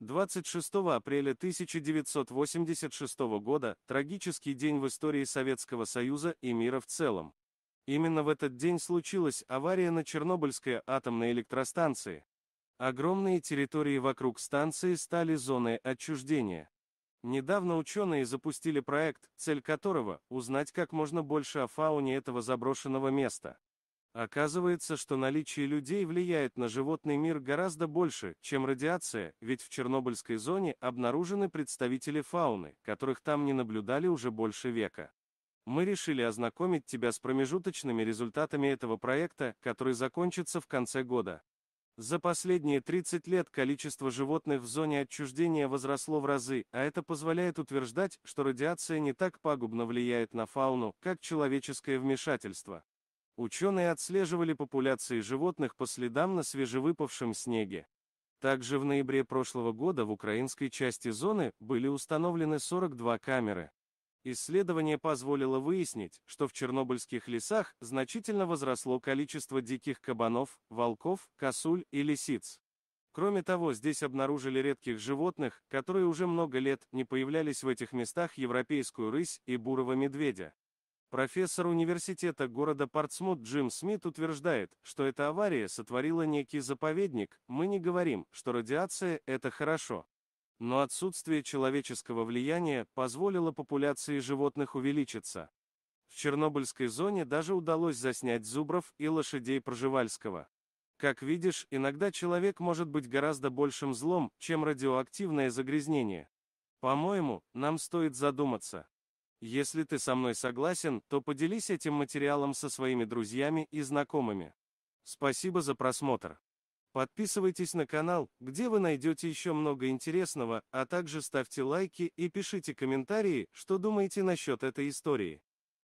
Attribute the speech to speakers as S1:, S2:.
S1: 26 апреля 1986 года – трагический день в истории Советского Союза и мира в целом. Именно в этот день случилась авария на Чернобыльской атомной электростанции. Огромные территории вокруг станции стали зоной отчуждения. Недавно ученые запустили проект, цель которого – узнать как можно больше о фауне этого заброшенного места. Оказывается, что наличие людей влияет на животный мир гораздо больше, чем радиация, ведь в Чернобыльской зоне обнаружены представители фауны, которых там не наблюдали уже больше века. Мы решили ознакомить тебя с промежуточными результатами этого проекта, который закончится в конце года. За последние 30 лет количество животных в зоне отчуждения возросло в разы, а это позволяет утверждать, что радиация не так пагубно влияет на фауну, как человеческое вмешательство. Ученые отслеживали популяции животных по следам на свежевыпавшем снеге. Также в ноябре прошлого года в украинской части зоны были установлены 42 камеры. Исследование позволило выяснить, что в чернобыльских лесах значительно возросло количество диких кабанов, волков, косуль и лисиц. Кроме того, здесь обнаружили редких животных, которые уже много лет не появлялись в этих местах европейскую рысь и бурого медведя. Профессор университета города Портсмут Джим Смит утверждает, что эта авария сотворила некий заповедник, мы не говорим, что радиация – это хорошо. Но отсутствие человеческого влияния позволило популяции животных увеличиться. В Чернобыльской зоне даже удалось заснять зубров и лошадей Проживальского. Как видишь, иногда человек может быть гораздо большим злом, чем радиоактивное загрязнение. По-моему, нам стоит задуматься. Если ты со мной согласен, то поделись этим материалом со своими друзьями и знакомыми. Спасибо за просмотр. Подписывайтесь на канал, где вы найдете еще много интересного, а также ставьте лайки и пишите комментарии, что думаете насчет этой истории.